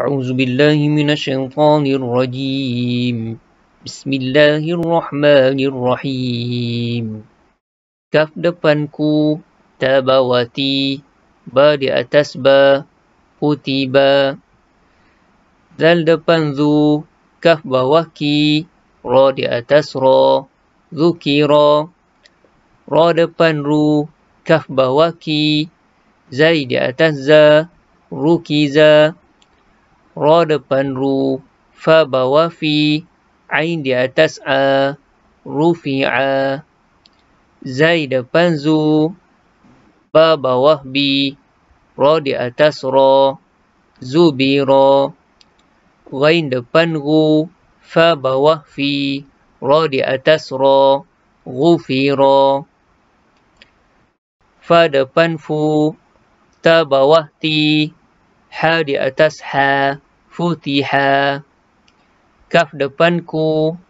أعوذ بالله من الشيطان الرجيم بسم الله الرحمن الرحيم كف دفنكو تابواتي با دي أتس با بوتي با ذل دفن ذو كف بوكي را دي أتس را ذوكي را را دفن رو كف بوكي زي دي أتس ذا روكي ذا ro depan ru fa bawa fi ain di atas a rufi'a zai depan zu ba bawa bi ro di atas ro zu bi ro gain depan gu fa bawa fi ro di atas ro gu fi ro fa depan fu ta bawa ti ha di atas ha futiha kaf depanku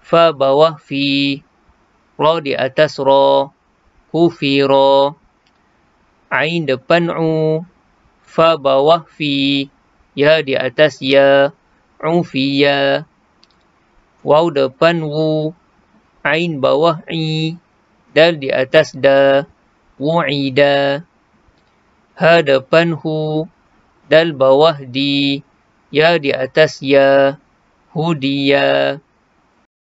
fa bawah fi ra di atas ra kufira ain depan u fa bawah fi ya di atas ya ufiya waw depan wu ain bawah i dal di atas da wu'ida ha depan hu dal bawah di ya di atas ya hudiya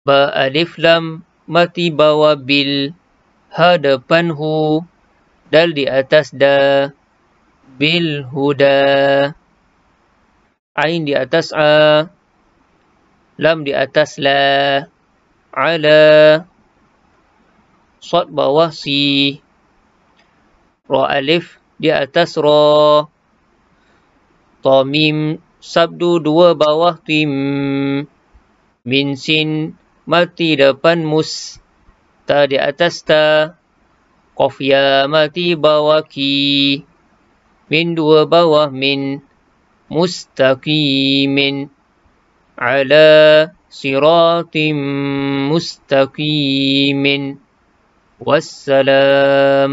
ba alif lam mati bawa bil hadapan hu dal di atas da bil huda ain di atas a lam di atas la ala sad bawah si ra alif di atas ra Tamim sabdu dua bawah tim. Min sin mati depan mus. Ta di atas ta. Qaf ya mati bawah ki. Min dua bawah min. Mustaqimin. Ala siratim mustaqimin. Wassalam.